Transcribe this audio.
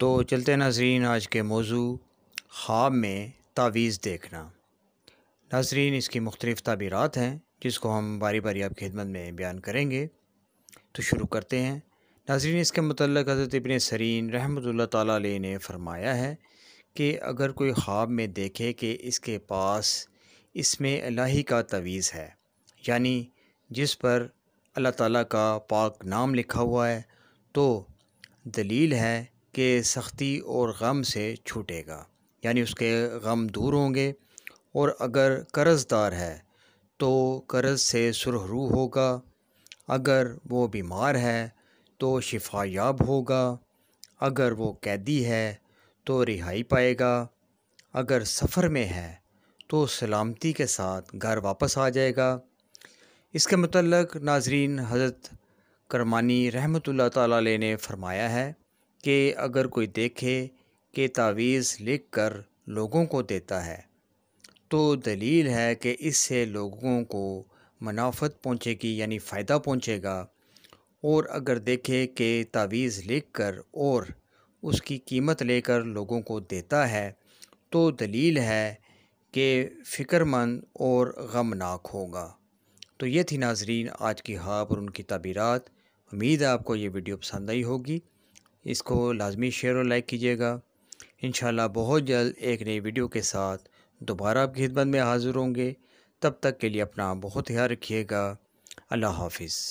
तो चलते नाजरीन आज के मौजू ख्वाब में तावीज़ देखना नाजरीन इसकी मुख्तलिफ़ तबीरत हैं जिसको हम बारी बारी आपकी खिदमत में बयान करेंगे तो शुरू करते हैं नाजरीन इसके मतलब हज़रत इबन सरीन रहमत ताली ने, ने फरमाया है कि अगर कोई ख्वाब में देखे कि इसके पास इसमें अल्लाही का तवीज़ है यानी जिस पर अल्लाह ताला का पाक नाम लिखा हुआ है तो दलील है के सख्ती और गम से छूटेगा यानी उसके गम दूर होंगे और अगर कर्ज़दार है तो कर्ज़ से सुरहरू होगा अगर वो बीमार है तो शिफायाब होगा अगर वो कैदी है तो रिहाई पाएगा अगर सफ़र में है तो सलामती के साथ घर वापस आ जाएगा इसके मतलब नाजरीन हज़रत करमानी रहमत ला ने फरमाया है कि अगर कोई देखे कि तावीज़ लिख कर लोगों को देता है तो दलील है कि इससे लोगों को मुनाफत पहुँचेगी यानी फ़ायदा पहुँचेगा और अगर देखे कि तावीज़ लिख कर और उसकी कीमत लेकर लोगों को देता है तो दलील है कि फ़िक्रमंद और गमनाक होगा तो ये थी नाजरीन आज की हाब और उनकी तबीरत उम्मीद है आपको ये वीडियो पसंद आई होगी इसको लाजमी शेयर और लाइक कीजिएगा इन बहुत जल्द एक नई वीडियो के साथ दोबारा आपकी खिदमत में हाज़िर होंगे तब तक के लिए अपना बहुत ख्याल रखिएगा अल्लाह हाफिज़